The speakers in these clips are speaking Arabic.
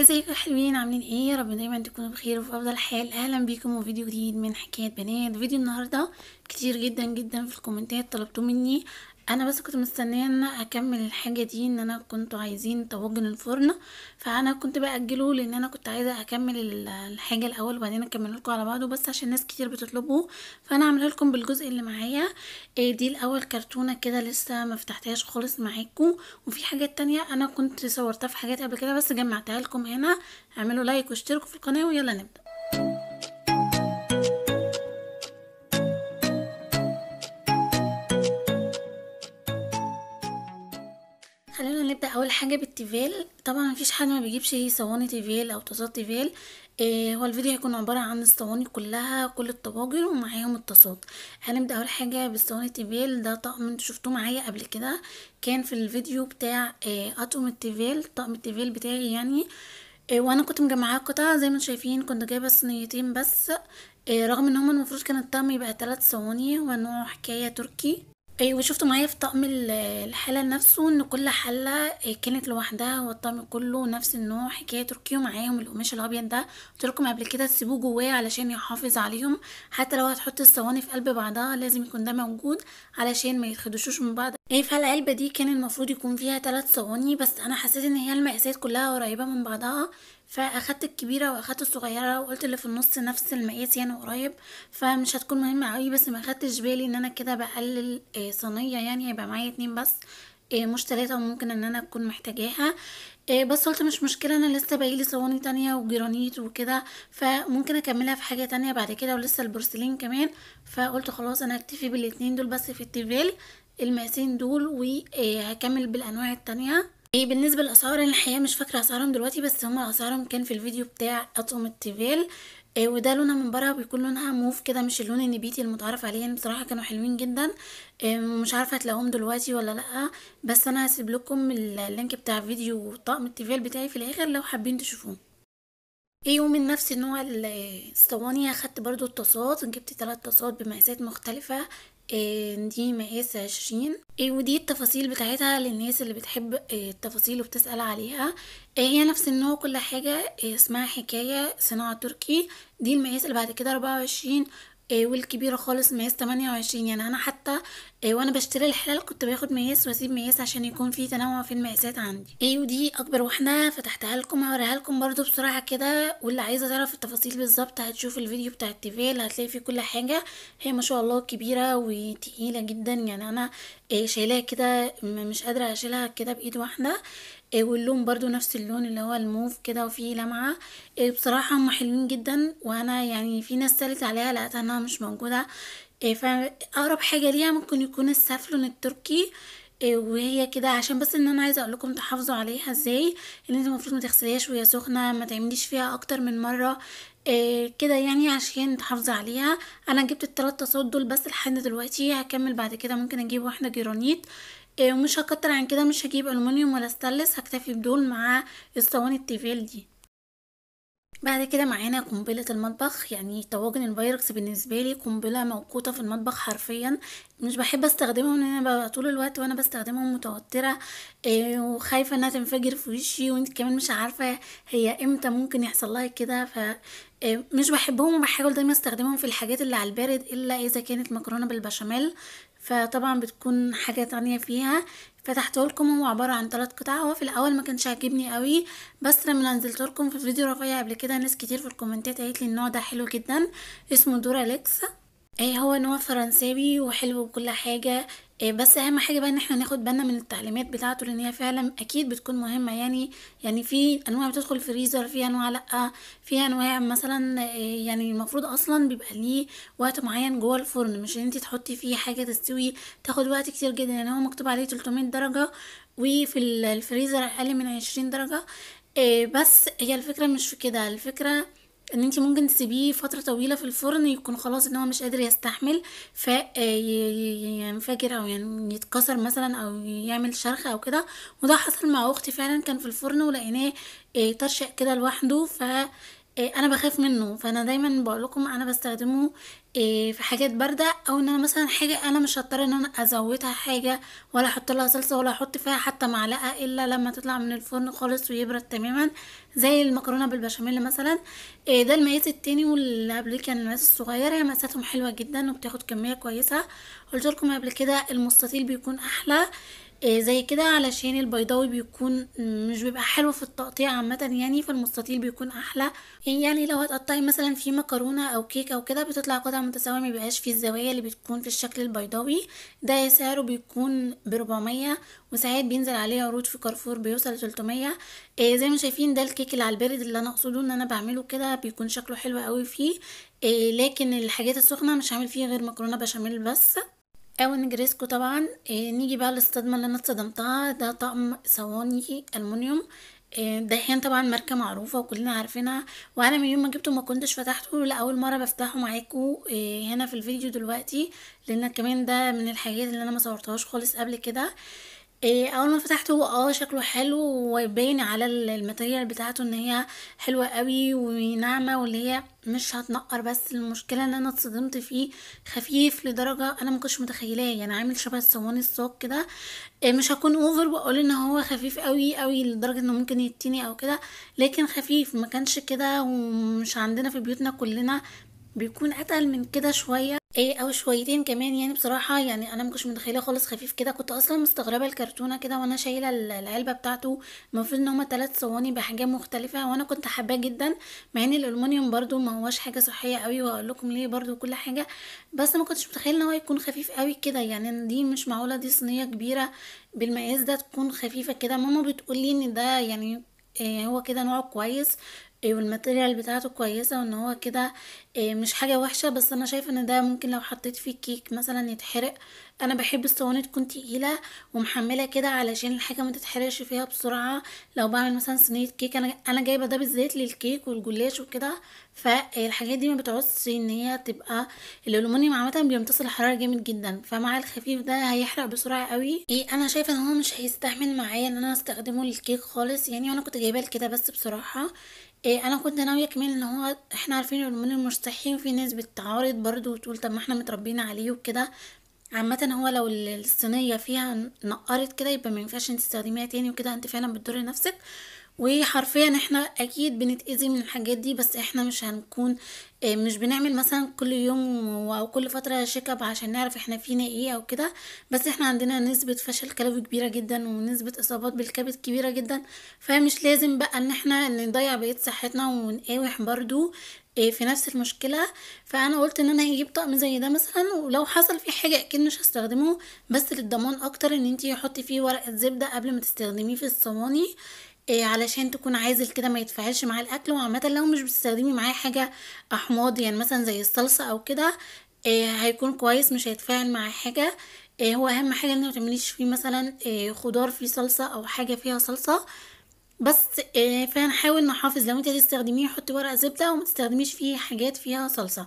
ازيكم حلوين عاملين ايه رب دايما تكونوا بخير وفي افضل حال اهلا بيكم وفيديو جديد من حكايات بنات فيديو النهارده كتير جدا جدا في الكومنتات طلبتوه مني انا بس كنت مستنيه ان انا اكمل الحاجه دي ان انا كنت عايزين طواجن الفرن فانا كنت باجله لان انا كنت عايزه اكمل الحاجه الاول وبعدين اكمل لكم على بعضه بس عشان ناس كتير بتطلبه فانا عامله لكم بالجزء اللي معايا آه، دي الاول كرتونه كده لسه ما فتحتهاش خالص معاكم وفي حاجات تانية انا كنت صورتها في حاجات قبل كده بس جمعتها لكم هنا اعملوا لايك واشتركوا في القناه ويلا نبدا اول حاجه بالتيفيل طبعا مفيش حد ما بيجيبش صواني تيفيل او طاسات تيفيل إيه هو الفيديو هيكون عباره عن الصواني كلها كل الطواجن ومعاهم الطاسات هنبدا اول حاجه بالصواني تيفيل ده طقم انتوا شفتوه معايا قبل كده كان في الفيديو بتاع إيه اطقم التيفيل طقم التيفيل بتاعي يعني إيه وانا كنت مجمعاه قطع زي ما انتوا شايفين كنت جايبه صينيتين بس إيه رغم ان هما المفروض كان الطقم يبقى ثلاث صواني هو نوع حكايه تركي إيه وشُفته معايا في طقم الحالة نفسه، إن كل حلة إيه، كانت لوحدها والطقم كله نفس النوع، حكاية تركي معاهم القماش الأبيض ده، قُلت لكم قبل كده تسيبوه جواه علشان يحافظ عليهم، حتى لو هتحط الصواني في قلب بعضها لازم يكون ده موجود علشان ما يتخدشوش من بعض. إيه، في العلبة دي كان المفروض يكون فيها ثلاث صواني، بس أنا حسيت إن هي المقاسات كلها قريبة من بعضها. فاخدت الكبيره واخدت الصغيره وقلت اللي في النص نفس المقاس يعني قريب فمش هتكون مهمه قوي بس ما خدتش بالي ان انا كده بقلل آه، صينيه يعني هيبقى معايا اتنين بس آه، مش تلاتة وممكن ان انا اكون محتاجاها آه، بس قلت مش مشكلة انا لسه باقيلي صواني تانية وجرانيت وكده فممكن اكملها في حاجة تانية بعد كده ولسه البورسلين كمان فقلت خلاص انا هكتفي بالاتنين دول بس في التيفيل المقاسين دول وهكمل بالانواع التانية ايه بالنسبه للاسعار انا الحقيقه مش فاكره اسعارهم دلوقتي بس هما اسعارهم كان في الفيديو بتاع اطقم التيفيل إيه وده لونها من بره بيكون لونها موف كده مش اللون النبيتي المتعارف عليه يعني بصراحه كانوا حلوين جدا إيه مش عارفه هتلاقوهم دلوقتي ولا لا بس انا هسيب لكم اللينك بتاع فيديو طقم التيفيل بتاعي في الاخر لو حابين تشوفوه ايه ومن نفس نوع الصواني اخدت برضو الطاسات جبت ثلاث طاسات بمقاسات مختلفة دي مقاس عشرين إيه، ودي التفاصيل بتاعتها للناس اللي بتحب آه، التفاصيل وبتسأل عليها آه، هي نفس النوع كل حاجة آه، اسمها حكاية صناعة تركي دي المقاس اللي بعد كده أربعة وعشرين آه، والكبيرة خالص مقاس 28 يعني أنا حتى آه، وانا بشتري الحلال كنت باخد مقاس واسيب مقاس عشان يكون في تنوع في المقاسات عندي ايه ودي اكبر واحده فتحتها لكم هوريها لكم برضو بسرعه كده واللي عايزه تعرف التفاصيل بالظبط هتشوف الفيديو بتاع التيفال هتلاقي فيه كل حاجه هي ما شاء الله كبيره وتقيله جدا يعني انا آه، شايلاها كده مش قادره اشيلها كده بايد واحده آه، واللون برضو نفس اللون اللي هو الموف كده وفيه لمعة آه، بصراحة هما حلوين جدا وانا يعني في ناس سالت عليها لقيت انها مش موجودة آه، فأقرب حاجة ليها ممكن يكون السافلون التركي وهي كده عشان بس ان انا عايزه اقول لكم تحافظوا عليها ازاي ان انت المفروض ما تغسليهاش وهي سخنه ما تعمليش فيها اكتر من مره آه، كده يعني عشان تحافظي عليها انا جبت التلات طاسات دول بس لحد دلوقتي هكمل بعد كده ممكن اجيب واحده جرانيت ومش آه، هكتر عن كده مش هجيب المونيوم ولا ستانلس هكتفي بدول مع الصواني التيفيل دي بعد كده معانا قنبلة المطبخ يعني طواجن الفيروس بالنسبة لي قنبلة موقوتة في المطبخ حرفيا مش بحب استخدمها لان انا ببقى طول الوقت وانا بستخدمها متوترة إيه وخايفة انها تنفجر في وشي وانت كمان مش عارفة هي امتى ممكن يحصل لها كده آه، مش بحبهم وبحاول دايما استخدمهم في الحاجات اللي على البارد الا اذا كانت مكرونه بالبشاميل فطبعا بتكون حاجه تانية فيها فتحته لكم هو عباره عن ثلاث قطع هو في الاول ما كانش عاجبني قوي بس لما نزلت لكم في فيديو رفيع قبل كده ناس كتير في الكومنتات قالت لي النوع ده حلو جدا اسمه دوراليكس ايه هو نوع فرنساوي وحلو بكل حاجه إيه، بس اهم حاجه بقى ان احنا ناخد بالنا من التعليمات بتاعته لان هي فعلا اكيد بتكون مهمه يعني يعني في انواع بتدخل فريزر في انواع لا في انواع مثلا إيه، يعني المفروض اصلا بيبقى ليه وقت معين جوه الفرن مش ان انت تحطي فيه حاجه تستوي تاخد وقت كتير جدا يعني هو مكتوب عليه 300 درجه وفي الفريزر اقل من 20 درجه إيه، بس هي الفكره مش في كده الفكره ان انت ممكن تسيبيه فتره طويله في الفرن يكون خلاص ان هو مش قادر يستحمل فينفجر آه، يعني او يعني يتكسر مثلا او يعمل شرخ او كده وده حصل مع اختي فعلا كان في الفرن ولقيناه آه، طرشق كده لوحده ف إيه، انا بخاف منه فانا دايما بقول لكم انا بستخدمه إيه، في حاجات بارده او ان انا مثلا حاجه انا مش هضطر ان انا ازودها حاجه ولا احط لها صلصه ولا احط فيها حتى معلقه الا لما تطلع من الفرن خالص ويبرد تماما زي المكرونه بالبشاميل مثلا إيه، ده المقاس التاني واللي قبليه كان المقاس الصغير هي مقاساتهم حلوه جدا وبتاخد كميه كويسه قلت لكم قبل كده المستطيل بيكون احلى آه، زي كده علشان البيضاوي بيكون مش بيبقى حلو في التقطيع عامة يعني فالمستطيل بيكون أحلى يعني لو هتقطعي مثلا في مكرونة أو كيك أو كده بتطلع قطع متساوية مبيبقاش فيه الزوايا اللي بتكون في الشكل البيضاوي ده سعره بيكون بربعمية وساعات بينزل عليه عروض في كارفور بيوصل لتلتمية آه، زي ما شايفين ده الكيك اللي على البارد اللي أنا أقصده إن أنا بعمله كده بيكون شكله حلو قوي فيه آه لكن الحاجات السخنة مش هعمل فيها غير مكرونة بشاميل بس او نجريسكو طبعا آه، نيجي بقى للصدمه اللي انا اتصدمتها ده طقم صواني المونيوم آه دهان طبعا ماركه معروفه وكلنا عارفينها وانا من يوم ما جبته ما كنتش فتحته لاول مره بفتحه معاكم آه، هنا في الفيديو دلوقتي لان كمان ده من الحاجات اللي انا ما صورتهاش خالص قبل كده إيه اول ما فتحته اه شكله حلو وباين على الماتيريال بتاعته ان هي حلوه قوي وناعمه واللي هي مش هتنقر بس المشكله ان انا اتصدمت فيه خفيف لدرجه انا ما كنتش متخيلاه يعني عامل شبه الصواني الصاق كده إيه مش هكون اوفر واقول ان هو خفيف قوي قوي لدرجه انه ممكن يتني او كده لكن خفيف ما كانش كده ومش عندنا في بيوتنا كلنا بيكون اتقل من كده شويه ايه او شويتين كمان يعني بصراحه يعني انا مكنش متخيله خالص خفيف كده كنت اصلا مستغربه الكرتونه كده وانا شايله العلبه بتاعته المفروض ان هما تلات صواني بحجام مختلفه وانا كنت حباه جدا مع ان الالومنيوم برضو ما هوش حاجه صحيه قوي وهقول لكم ليه برضو كل حاجه بس ما كنتش متخيله ان هو يكون خفيف قوي كده يعني دي مش معقوله دي صينيه كبيره بالمقاس ده تكون خفيفه كده ماما بتقولي ان ده يعني إيه، هو كده نوعه كويس إيه والماتيريال بتاعته كويسة وان هو كده إيه مش حاجة وحشة بس انا شايفة ان ده ممكن لو حطيت فيه كيك مثلا يتحرق انا بحب الصواني تكون تقيله ومحمله كده علشان الحاجه ما تتحرقش فيها بسرعه لو بعمل مثلا صينيه كيك انا انا جايبه ده بالذات للكيك والجلاش وكده فالحاجات آه، دي ما بتعوزش ان هي تبقى الالومنيوم عامه بيمتص الحراره جامد جدا فمع الخفيف ده هيحرق بسرعه قوي ايه انا شايفه ان هو مش هيستحمل معايا ان انا استخدمه للكيك خالص يعني انا كنت جايباه كده بس بصراحه إيه انا كنت ناويه كمان ان هو احنا عارفين الالومنيوم مش صحي وفي ناس بتعارض برضو وتقول طب ما احنا متربيين عليه وكده عامة هو لو الصينية فيها نقرت كده يبقى مينفعش تستخدميها تاني وكده انت فعلا بتضري نفسك وحرفيا احنا اكيد بنتأذي من الحاجات دي بس احنا مش هنكون آه، مش بنعمل مثلا كل يوم او كل فتره شيك اب عشان نعرف احنا فينا ايه او كده بس احنا عندنا نسبه فشل كلوي كبيره جدا ونسبه اصابات بالكبد كبيره جدا فمش لازم بقى ان احنا نضيع بقيه صحتنا ونقاوح برضو آه، في نفس المشكلة فأنا قلت إن أنا هجيب طقم زي ده مثلا ولو حصل فيه حاجة أكيد مش هستخدمه بس للضمان أكتر إن انتي حطي فيه ورقة زبدة قبل ما تستخدميه في الصواني إيه علشان تكون عازل كده ما يتفعلش مع الاكل وعامه لو مش بتستخدمي معاه حاجه احماض يعني مثلا زي الصلصه او كده إيه هيكون كويس مش هيتفاعل مع حاجه إيه هو اهم حاجه ان ما تعمليش فيه مثلا إيه خضار فيه صلصه او حاجه فيها صلصه بس إيه فنحاول نحافظ لو انت هتستخدميه حطي ورقه زبده وما تستخدميش فيه حاجات فيها صلصه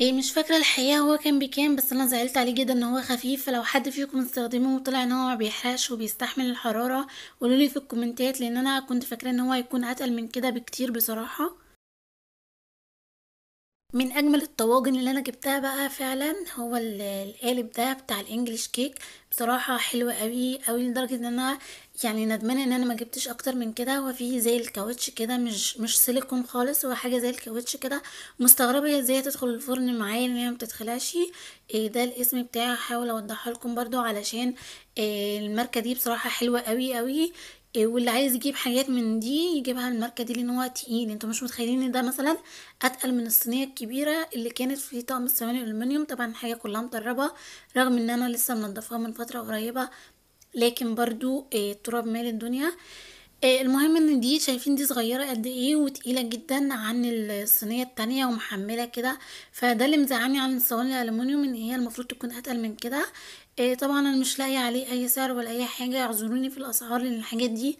ايه مش فاكره الحقيقه هو كان بكام بس انا زعلت عليه جدا ان هو خفيف فلو حد فيكم استخدمه وطلع ان هو بيحرقش وبيستحمل الحراره قولولي في الكومنتات لان انا كنت فاكره ان هو هيكون اتقل من كده بكتير بصراحه من اجمل الطواجن اللي انا جبتها بقى فعلا هو القالب ده بتاع الانجليش كيك بصراحه حلو قوي قوي لدرجه ان انا يعني ندمانه ان انا ما جبتش اكتر من كده هو فيه زي الكاوتش كده مش مش سيليكون خالص هو حاجه زي الكاوتش كده مستغربه ازاي تدخل الفرن معايا ان هي ما بتدخلهاش إيه ده الاسم بتاعي هحاول اوضحه لكم برضو علشان إيه الماركه دي بصراحه حلوه قوي قوي إيه واللي عايز يجيب حاجات من دي يجيبها الماركه دي لان هو تقيل انتوا مش متخيلين ان ده مثلا اتقل من الصينيه الكبيره اللي كانت في طقم الصواني الالومنيوم طبعا حاجه كلها مطربه رغم ان انا لسه منضفاها من فتره قريبه لكن برضو آه، تراب مال الدنيا آه، المهم ان دي شايفين دي صغيرة قد ايه وتقيلة جدا عن الصينية التانية ومحملة كده فده اللي مزعاني عن الصواني الالومنيوم ان هي المفروض تكون اتقل من كده آه، طبعا انا مش لاقية عليه اي سعر ولا اي حاجة اعذروني في الاسعار لان الحاجات دي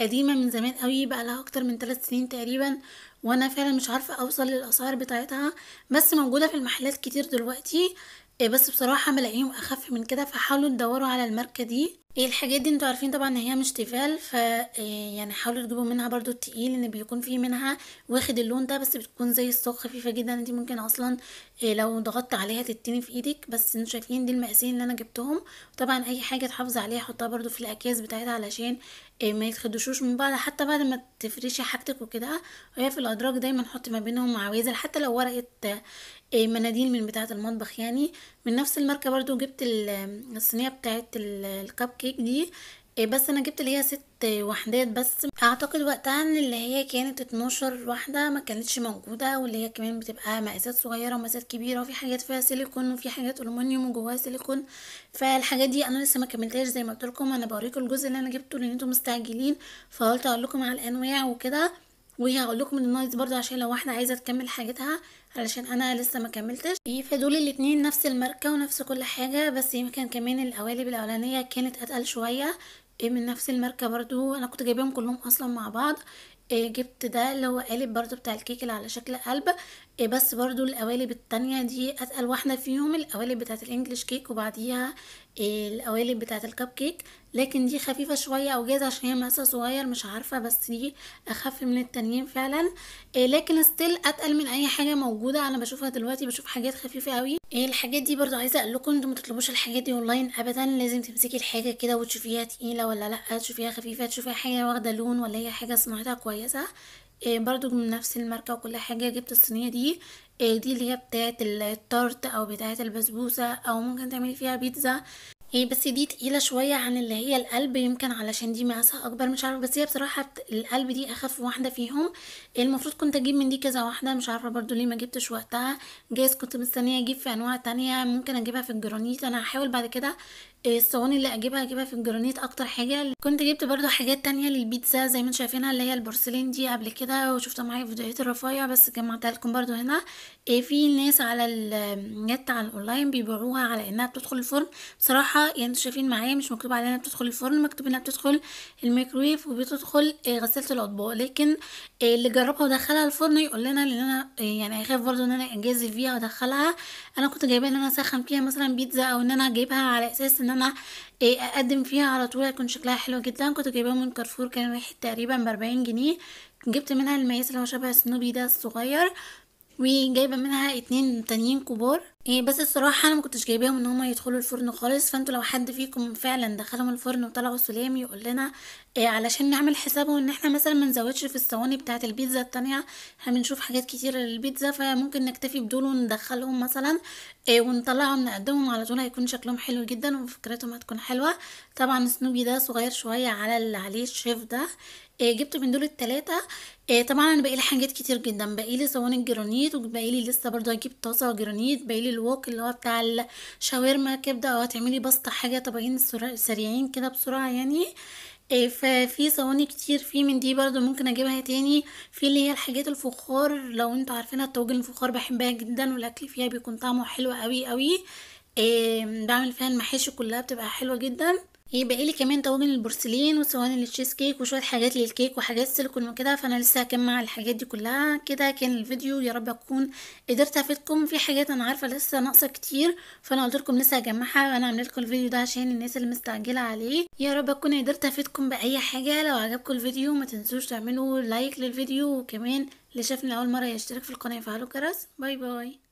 قديمة من زمان قوي بقى لها اكتر من ثلاث سنين تقريبا وانا فعلا مش عارفة اوصل للاسعار بتاعتها بس موجودة في المحلات كتير دلوقتي آه، بس بصراحة ملاقيهم أخف من كده فحاولوا تدوروا على الماركة دي ايه الحاجات دي انتوا عارفين طبعا ان هي مش تيفال ف إيه، يعني حاولوا تجيبوا منها برضو التقيل ان بيكون فيه منها واخد اللون ده بس بتكون زي السوق خفيفه جدا انت ممكن اصلا إيه، لو ضغطت عليها تتني في ايدك بس انتوا شايفين دي المقاسين اللي انا جبتهم طبعا اي حاجه تحافظ عليها حطها برضو في الاكياس بتاعتها علشان إيه، ما يتخدشوش من بعض حتى بعد ما تفرشي حاجتك وكده وهي في الادراج دايما حطي ما بينهم عوازل حتى لو ورقه مناديل من بتاعه المطبخ يعني من نفس الماركه برضو جبت الصينيه بتاعه الكب الكيك دي آه، بس انا جبت ليها ست وحدات بس اعتقد وقتها ان اللي هي كانت 12 واحده ما كانتش موجوده واللي هي كمان بتبقى مقاسات صغيره ومقاسات كبيره وفي حاجات فيها سيليكون وفي حاجات الومنيوم وجواها سيليكون فالحاجات دي انا لسه ما كملتهاش زي ما قلت لكم انا بوريكم الجزء اللي انا جبته لان انتم مستعجلين فقلت اقول لكم على الانواع وكده وهقول لكم النايت برضه عشان لو واحده عايزه تكمل حاجتها علشان انا لسه ما كملتش فدول الاتنين نفس الماركه ونفس كل حاجه بس يمكن كمان القوالب الاولانيه كانت اتقل شويه إيه، من نفس الماركه برضو انا كنت جايباهم كلهم اصلا مع بعض إيه، جبت ده اللي هو قالب برضو بتاع الكيك اللي على شكل قلب إيه، بس برضو القوالب التانية دي اتقل واحدة فيهم القوالب بتاعت الانجليش كيك وبعديها إيه، القوالب بتاعت الكب كيك لكن دي خفيفة شوية او جايز عشان هي مقاسها صغير مش عارفة بس دي اخف من التانيين فعلا إيه، لكن ستيل اتقل من اي حاجة موجودة انا بشوفها دلوقتي بشوف حاجات خفيفة قوي الحاجات دي برضو عايزة اقول لكم انتوا متطلبوش الحاجات دي اونلاين ابدا لازم تمسكي الحاجة كده وتشوفيها تقيلة ولا لا تشوفيها خفيفة تشوفيها حاجة واخدة لون ولا هي حاجة صناعتها كويسة آه، برضو من نفس الماركة وكل حاجة جبت الصينية دي آه، دي اللي هي بتاعة التارت او بتاعة البسبوسة او ممكن تعملي فيها بيتزا آه، بس دي تقيلة شوية عن اللي هي القلب يمكن علشان دي مقاسها اكبر مش عارفة بس هي بصراحة القلب دي اخف واحدة فيهم المفروض كنت اجيب من دي كذا واحدة مش عارفة برضو ليه ما جبتش وقتها جايز كنت مستنية اجيب في انواع تانية ممكن اجيبها في الجرانيت انا هحاول بعد كده إيه، الصواني اللي اجيبها اجيبها في الجرانيت اكتر حاجه كنت جبت برضو حاجات تانية للبيتزا زي ما انتم شايفينها اللي هي البورسلين دي قبل كده وشفتها معايا في فيديوهات الرفايع بس جمعتها لكم برضو هنا إيه، في ناس على النت على الاونلاين بيبيعوها على انها بتدخل الفرن بصراحه يعني انتم شايفين معايا مش مكتوب عليها انها بتدخل الفرن مكتوب انها بتدخل الميكرويف وبتدخل إيه، غساله الاطباق لكن اللي جربها ودخلها الفرن يقول لنا ان انا يعني هيخاف برضو ان انا اجازف فيها وادخلها انا كنت جايباها ان انا اسخن فيها مثلا بيتزا او ان انا اجيبها على اساس ان انا إيه، اقدم فيها على طول هيكون شكلها حلو جدا كنت جايباه من كارفور كان واحد تقريبا باربعين جنيه جبت منها المقاس اللي هو شبه سنوبي ده الصغير وجايبه منها اتنين تانيين كبار إيه بس الصراحة أنا ما كنتش جايباهم إن هما يدخلوا الفرن خالص فانتوا لو حد فيكم فعلا دخلهم الفرن وطلعوا سلام يقول لنا إيه علشان نعمل حسابه إن احنا مثلا منزودش في الصواني بتاعة البيتزا التانية احنا بنشوف حاجات كتير للبيتزا فممكن نكتفي بدول وندخلهم مثلا إيه ونطلعهم نقدمهم على طول هيكون شكلهم حلو جدا وفكرتهم هتكون حلوة طبعا سنوبي ده صغير شوية على اللي عليه الشيف ده إيه جبت من دول التلاتة إيه طبعا انا باقي لي حاجات كتير جدا باقي لي صواني جرانيت وباقي لي لسه برضه هجيب طاسه جرانيت باقي الووك اللي هو بتاع الشاورما كبده او اه هتعملي بسطه حاجه طبقين سريعين كده بسرعه يعني إيه، ففي صواني كتير في من دي برضو ممكن اجيبها تاني في اللي هي الحاجات الفخار لو انتوا عارفينها الطواجن الفخار بحبها جدا والاكل فيها بيكون طعمه حلو قوي قوي إيه، بعمل فيها المحاشي كلها بتبقى حلوه جدا يبقى ايه، لي كمان طواجن البورسلين وصواني للتشيز كيك وشويه حاجات للكيك وحاجات سيليكون وكده فانا لسه هجمع الحاجات دي كلها كده كان الفيديو يا رب اكون قدرت افيدكم في حاجات انا عارفه لسه ناقصه كتير فانا قلت لكم لسه هجمعها وانا عامله لكم الفيديو ده عشان الناس اللي مستعجله عليه يا رب اكون قدرت افيدكم باي حاجه لو عجبكم الفيديو ما تنسوش تعملوا لايك للفيديو وكمان اللي شافني اول مره يشترك في القناه يفعلوا كرس باي باي